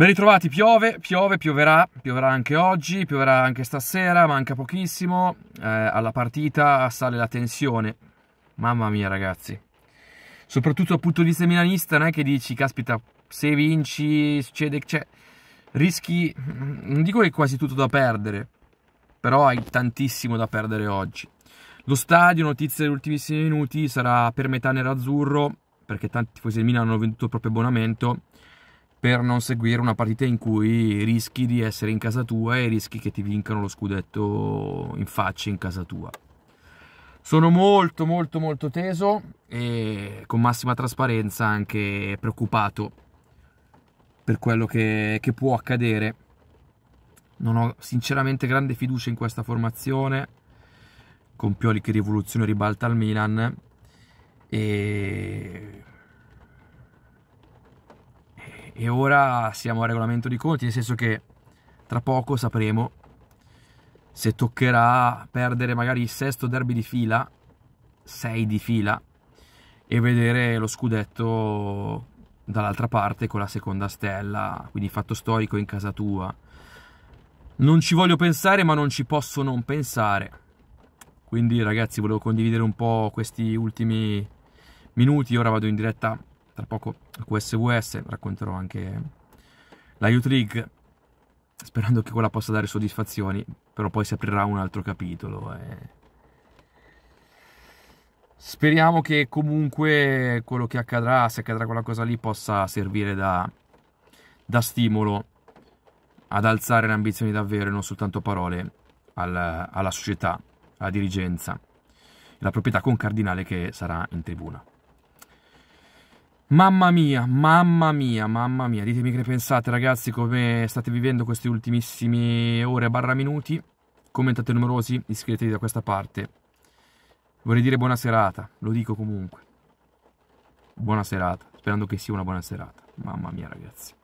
Ben ritrovati, piove, piove, pioverà, pioverà anche oggi, pioverà anche stasera, manca pochissimo, eh, alla partita sale la tensione, mamma mia ragazzi, soprattutto dal punto di vista milanista non è che dici, caspita, se vinci succede, cioè, rischi, non dico che hai quasi tutto da perdere, però hai tantissimo da perdere oggi. Lo stadio, notizie degli ultimissimi minuti, sarà per metà nero-azzurro, perché tanti tifosi del Milan hanno venduto il proprio abbonamento, per non seguire una partita in cui rischi di essere in casa tua e rischi che ti vincano lo scudetto in faccia in casa tua. Sono molto molto molto teso e con massima trasparenza anche preoccupato per quello che, che può accadere. Non ho sinceramente grande fiducia in questa formazione, con Pioli che rivoluzione ribalta al Milan e e ora siamo a regolamento di conti, nel senso che tra poco sapremo se toccherà perdere magari il sesto derby di fila, sei di fila, e vedere lo scudetto dall'altra parte con la seconda stella, quindi fatto storico in casa tua. Non ci voglio pensare, ma non ci posso non pensare. Quindi ragazzi, volevo condividere un po' questi ultimi minuti, ora vado in diretta tra poco a QSWS racconterò anche la Youth League sperando che quella possa dare soddisfazioni però poi si aprirà un altro capitolo E... Eh. Speriamo che comunque quello che accadrà, se accadrà quella cosa lì, possa servire da, da stimolo ad alzare le ambizioni davvero e non soltanto parole alla, alla società, alla dirigenza, la proprietà con Cardinale che sarà in tribuna. Mamma mia, mamma mia, mamma mia, ditemi che ne pensate ragazzi, come state vivendo queste ultimissime ore barra minuti, commentate numerosi, iscrivetevi da questa parte. Vorrei dire buona serata, lo dico comunque. Buona serata, sperando che sia una buona serata. Mamma mia ragazzi.